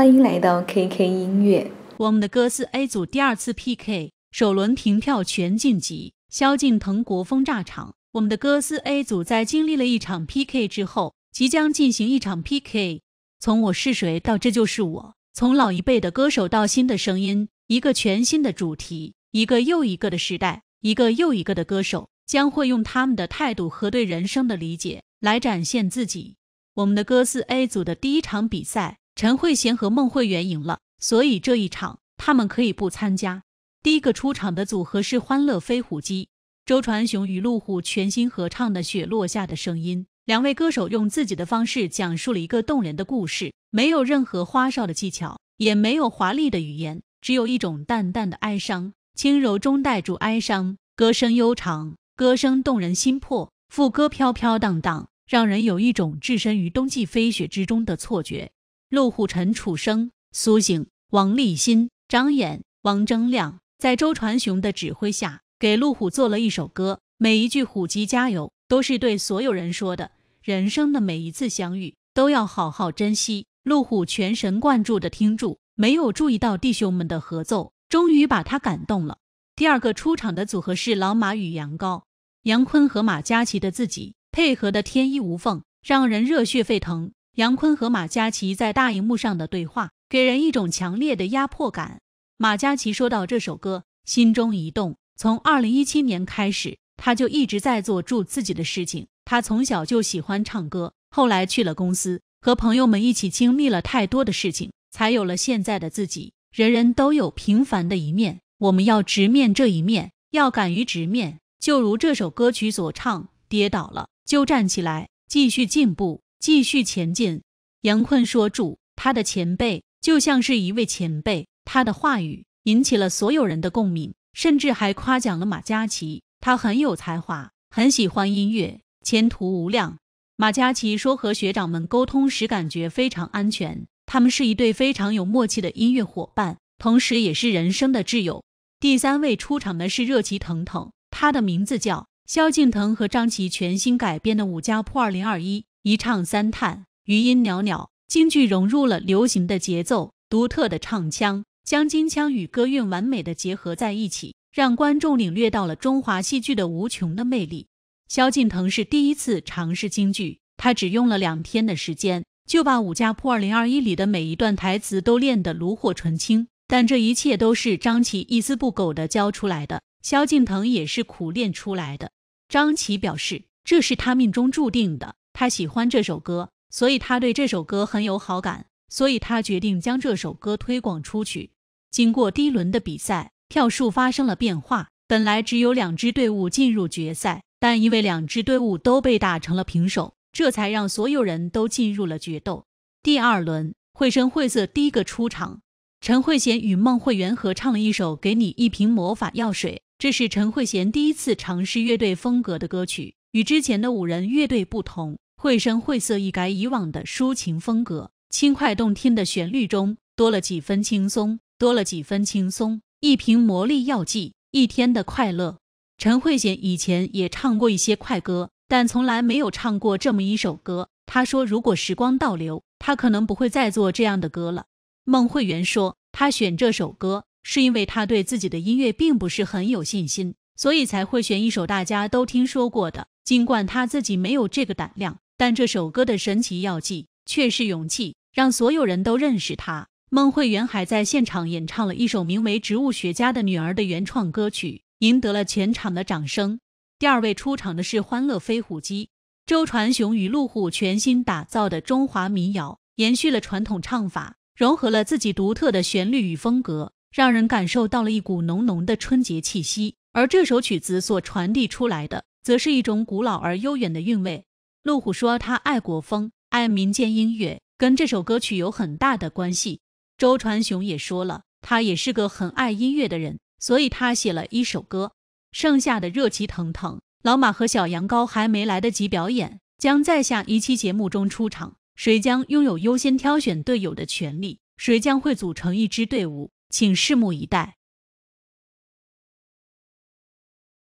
欢迎来到 KK 音乐。我们的歌四 A 组第二次 PK，首轮平票全晋级。萧敬腾国风炸场。我们的歌四 A 组在经历了一场 PK 之后，即将进行一场 PK。从我是谁到这就是我，从老一辈的歌手到新的声音，一个全新的主题，一个又一个的时代，一个又一个的歌手将会用他们的态度和对人生的理解来展现自己。我们的歌四 A 组的第一场比赛。陈慧娴和孟慧圆赢了，所以这一场他们可以不参加。第一个出场的组合是欢乐飞虎机，周传雄与陆虎全新合唱的《雪落下的声音》。两位歌手用自己的方式讲述了一个动人的故事，没有任何花哨的技巧，也没有华丽的语言，只有一种淡淡的哀伤，轻柔中带住哀伤。歌声悠长，歌声动人心魄，副歌飘飘荡荡，让人有一种置身于冬季飞雪之中的错觉。陆虎、陈楚生、苏醒、王立新、张衍、王铮亮在周传雄的指挥下，给陆虎做了一首歌。每一句“虎机加油”都是对所有人说的。人生的每一次相遇，都要好好珍惜。陆虎全神贯注的听住，没有注意到弟兄们的合奏，终于把他感动了。第二个出场的组合是老马与杨高、杨坤和马嘉祺的自己，配合的天衣无缝，让人热血沸腾。杨坤和马嘉祺在大荧幕上的对话，给人一种强烈的压迫感。马嘉祺说到这首歌，心中一动。从二零一七年开始，他就一直在做住自己的事情。他从小就喜欢唱歌，后来去了公司，和朋友们一起经历了太多的事情，才有了现在的自己。人人都有平凡的一面，我们要直面这一面，要敢于直面。就如这首歌曲所唱：“跌倒了就站起来，继续进步。”继续前进，杨坤说：“住他的前辈就像是一位前辈，他的话语引起了所有人的共鸣，甚至还夸奖了马嘉祺，他很有才华，很喜欢音乐，前途无量。”马嘉祺说：“和学长们沟通时感觉非常安全，他们是一对非常有默契的音乐伙伴，同时也是人生的挚友。”第三位出场的是热气腾腾，他的名字叫萧敬腾和张琪全新改编的《武家坡二零二一》。一唱三叹，余音袅袅。京剧融入了流行的节奏、独特的唱腔，将京腔与歌韵完美的结合在一起，让观众领略到了中华戏剧的无穷的魅力。萧敬腾是第一次尝试京剧，他只用了两天的时间，就把《武家坡2021》里的每一段台词都练得炉火纯青。但这一切都是张琪一丝不苟地教出来的，萧敬腾也是苦练出来的。张琪表示，这是他命中注定的。他喜欢这首歌，所以他对这首歌很有好感，所以他决定将这首歌推广出去。经过第一轮的比赛，票数发生了变化，本来只有两支队伍进入决赛，但因为两支队伍都被打成了平手，这才让所有人都进入了决斗。第二轮，绘声绘色第一个出场，陈慧娴与孟慧圆合唱了一首《给你一瓶魔法药水》，这是陈慧娴第一次尝试乐队风格的歌曲，与之前的五人乐队不同。绘声绘色，一改以往的抒情风格，轻快动听的旋律中多了几分轻松，多了几分轻松。一瓶魔力药剂，一天的快乐。陈慧娴以前也唱过一些快歌，但从来没有唱过这么一首歌。她说：“如果时光倒流，她可能不会再做这样的歌了。”孟慧圆说：“她选这首歌是因为她对自己的音乐并不是很有信心，所以才会选一首大家都听说过的，尽管她自己没有这个胆量。”但这首歌的神奇药剂却是勇气，让所有人都认识他。孟慧圆还在现场演唱了一首名为《植物学家的女儿》的原创歌曲，赢得了全场的掌声。第二位出场的是《欢乐飞虎机》，周传雄与路虎全新打造的中华民谣，延续了传统唱法，融合了自己独特的旋律与风格，让人感受到了一股浓浓的春节气息。而这首曲子所传递出来的，则是一种古老而悠远的韵味。路虎说他爱国风，爱民间音乐，跟这首歌曲有很大的关系。周传雄也说了，他也是个很爱音乐的人，所以他写了一首歌。剩下的热气腾腾，老马和小羊羔还没来得及表演，将在下一期节目中出场。谁将拥有优先挑选队友的权利？谁将会组成一支队伍？请拭目以待。